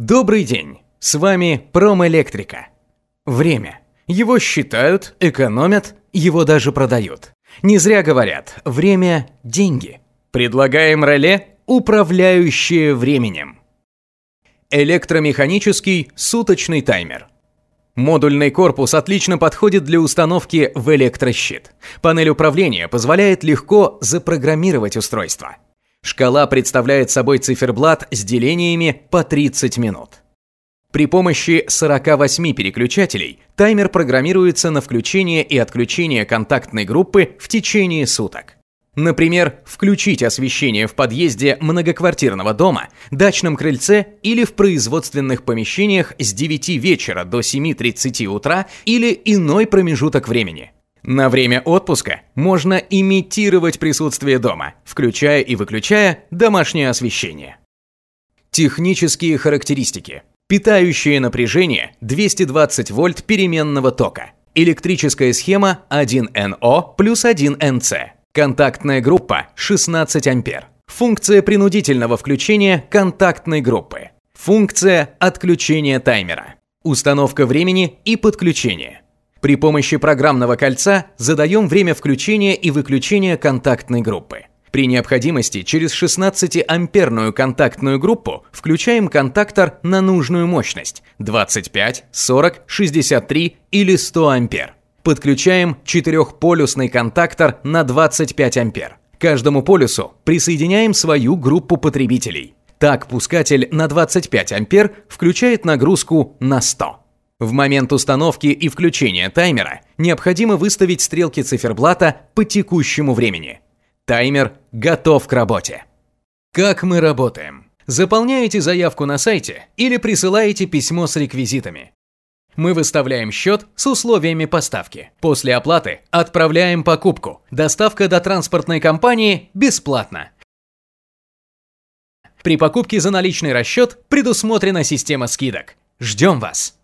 Добрый день! С вами Промэлектрика. Время. Его считают, экономят, его даже продают. Не зря говорят, время – деньги. Предлагаем реле, управляющее временем. Электромеханический суточный таймер. Модульный корпус отлично подходит для установки в электрощит. Панель управления позволяет легко запрограммировать устройство. Шкала представляет собой циферблат с делениями по 30 минут. При помощи 48 переключателей таймер программируется на включение и отключение контактной группы в течение суток. Например, включить освещение в подъезде многоквартирного дома, дачном крыльце или в производственных помещениях с 9 вечера до 7.30 утра или иной промежуток времени – на время отпуска можно имитировать присутствие дома, включая и выключая домашнее освещение. Технические характеристики. Питающее напряжение 220 вольт переменного тока. Электрическая схема 1 NO плюс 1 NC, Контактная группа 16 ампер. Функция принудительного включения контактной группы. Функция отключения таймера. Установка времени и подключение. При помощи программного кольца задаем время включения и выключения контактной группы. При необходимости через 16-амперную контактную группу включаем контактор на нужную мощность 25, 40, 63 или 100 ампер. Подключаем четырехполюсный контактор на 25 ампер. каждому полюсу присоединяем свою группу потребителей. Так пускатель на 25 ампер включает нагрузку на 100. В момент установки и включения таймера необходимо выставить стрелки циферблата по текущему времени. Таймер готов к работе. Как мы работаем? Заполняете заявку на сайте или присылаете письмо с реквизитами. Мы выставляем счет с условиями поставки. После оплаты отправляем покупку. Доставка до транспортной компании бесплатна. При покупке за наличный расчет предусмотрена система скидок. Ждем вас!